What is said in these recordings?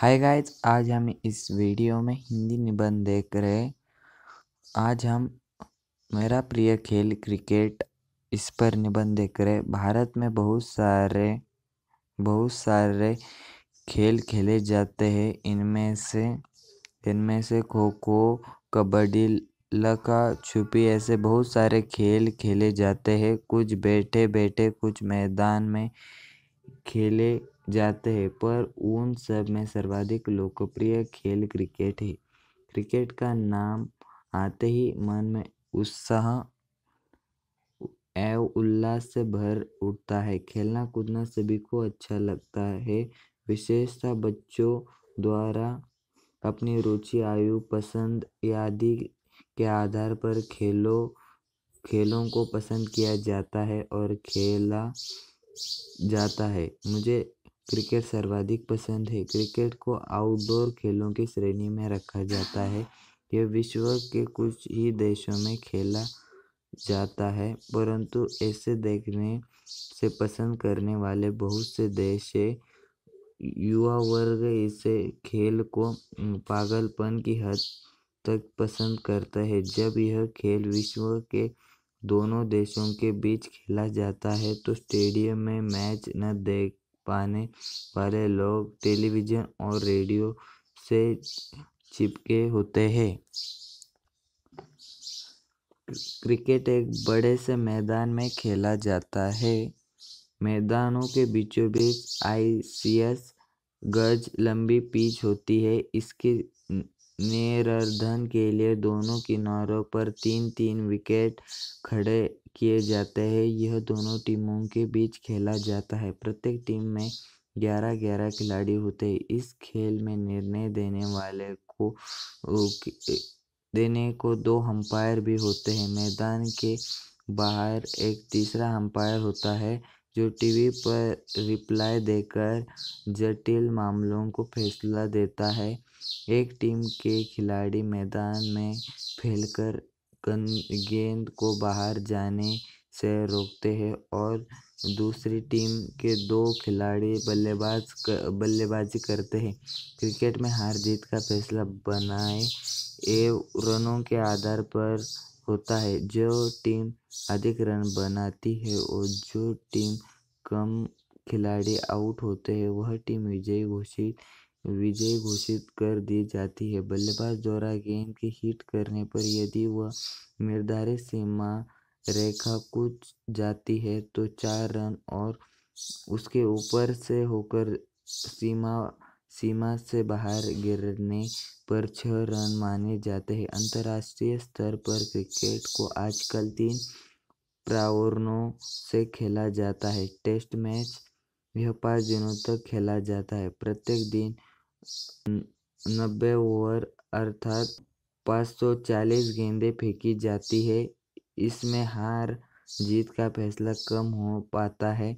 hi guys आज हम इस वीडियो में हिंदी निबंध देख रहे आज हम मेरा प्रिय खेल क्रिकेट इस पर निबंध देख रहे भारत में बहुत सारे बहुत सारे खेल खेले जाते हैं इनमें से इनमें से खो खो कबड्डी लका छुपी ऐसे बहुत सारे खेल खेले जाते हैं कुछ बैठे बैठे कुछ मैदान में खेले जाते हैं पर उन सब में सर्वाधिक लोकप्रिय खेल क्रिकेट है क्रिकेट का नाम आते ही मन में उत्साह एवं उल्लास से भर उठता है खेलना कूदना सभी को अच्छा लगता है विशेषतः बच्चों द्वारा अपनी रुचि आयु पसंद आदि के आधार पर खेलों खेलों को पसंद किया जाता है और खेला जाता है मुझे क्रिकेट सर्वाधिक पसंद है क्रिकेट को आउटडोर खेलों की श्रेणी में रखा जाता है यह विश्व के कुछ ही देशों में खेला जाता है परंतु ऐसे देखने से पसंद करने वाले बहुत से देश युवा वर्ग इसे खेल को पागलपन की हद तक पसंद करता है जब यह खेल विश्व के दोनों देशों के बीच खेला जाता है तो स्टेडियम में मैच न देख पाने वाले लोग टेलीविज़न और रेडियो से चिपके होते हैं क्रिकेट एक बड़े से मैदान में खेला जाता है मैदानों के बीचों बीच आईसीएस गज लंबी पिच होती है इसके मेयरधन के लिए दोनों किनारों पर तीन तीन विकेट खड़े किए जाते हैं यह दोनों टीमों के बीच खेला जाता है प्रत्येक टीम में ग्यारह ग्यारह खिलाड़ी होते हैं इस खेल में निर्णय देने वाले को देने को दो अंपायर भी होते हैं मैदान के बाहर एक तीसरा अंपायर होता है जो टी वी पर रिप्लाई देकर जटिल मामलों को फैसला देता है एक टीम के खिलाड़ी मैदान में फैलकर गेंद को बाहर जाने से रोकते हैं और दूसरी टीम के दो खिलाड़ी बल्लेबाज बल्लेबाजी करते हैं क्रिकेट में हार जीत का फैसला बनाए एवं रनों के आधार पर होता है जो टीम अधिक रन बनाती है और जो टीम कम खिलाड़ी आउट होते हैं वह टीम विजयी घोषित विजय घोषित कर दी जाती है बल्लेबाज द्वारा गेंद के हिट करने पर यदि वह निर्धारित सीमा रेखा कुछ जाती है तो चार रन और उसके ऊपर से होकर सीमा सीमा से बाहर गिरने पर छह रन माने जाते हैं अंतर्राष्ट्रीय स्तर पर क्रिकेट को आजकल तीन प्रावरणों से खेला जाता है टेस्ट मैच यह पाँच दिनों तक खेला जाता है प्रत्येक दिन नब्बे ओवर अर्थात पाँच सौ चालीस गेंदे फेंकी जाती है इसमें हार जीत का फैसला कम हो पाता है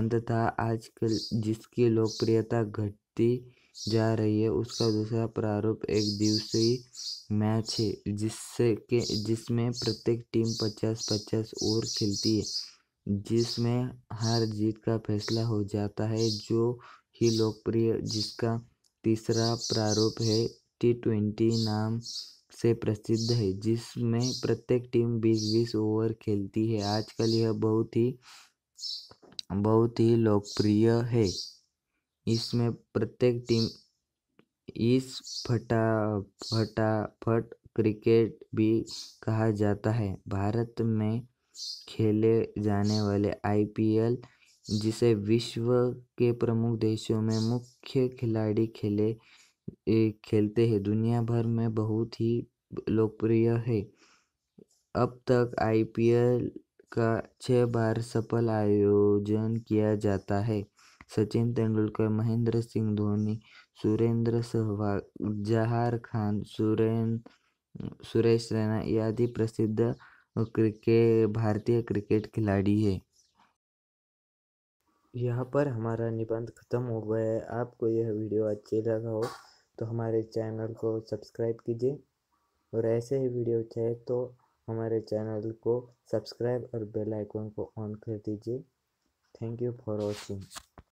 अंततः आजकल जिसकी लोकप्रियता घट होती जा रही है उसका दूसरा प्रारूप एक दिवसीय मैच है जिससे के जिसमें प्रत्येक टीम पचास पचास ओवर खेलती है जिसमें हर जीत का फैसला हो जाता है जो ही लोकप्रिय जिसका तीसरा प्रारूप है टी ट्वेंटी नाम से प्रसिद्ध है जिसमें प्रत्येक टीम बीस बीस ओवर खेलती है आजकल यह बहुत ही बहुत ही लोकप्रिय है इसमें प्रत्येक टीम इस फटा फटाफट क्रिकेट भी कहा जाता है भारत में खेले जाने वाले आईपीएल जिसे विश्व के प्रमुख देशों में मुख्य खिलाड़ी खेले खेलते हैं दुनिया भर में बहुत ही लोकप्रिय है अब तक आईपीएल का छः बार सफल आयोजन किया जाता है सचिन तेंदुलकर महेंद्र सिंह धोनी सुरेंद्र सहवाग जहार खान सुरेन सुरेश रैना ये आदि प्रसिद्ध क्रिकेट भारतीय क्रिकेट खिलाड़ी है यहाँ पर हमारा निबंध खत्म हो गया है आपको यह वीडियो अच्छी लगा हो तो हमारे चैनल को सब्सक्राइब कीजिए और ऐसे ही वीडियो चाहे तो हमारे चैनल को सब्सक्राइब और बेल आइकन को ऑन कर दीजिए थैंक यू फॉर वॉचिंग